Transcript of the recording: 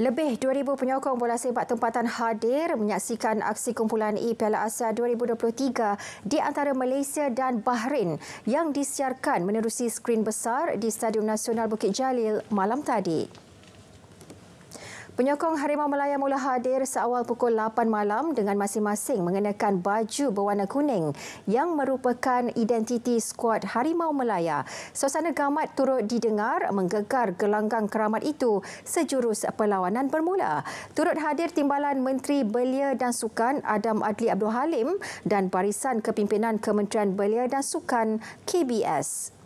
Lebih 2,000 penyokong bola sepak tempatan hadir menyaksikan aksi kumpulan E Piala Asia 2023 di antara Malaysia dan Bahrain yang disiarkan menerusi skrin besar di Stadium Nasional Bukit Jalil malam tadi. Penyokong Harimau Malaya mula hadir seawal pukul 8 malam dengan masing-masing mengenakan baju berwarna kuning yang merupakan identiti skuad Harimau Malaya. Suasana gamat turut didengar menggegar gelanggang keramat itu sejurus perlawanan bermula. Turut hadir Timbalan Menteri Belia dan Sukan Adam Adli Abdul Halim dan Barisan Kepimpinan Kementerian Belia dan Sukan KBS.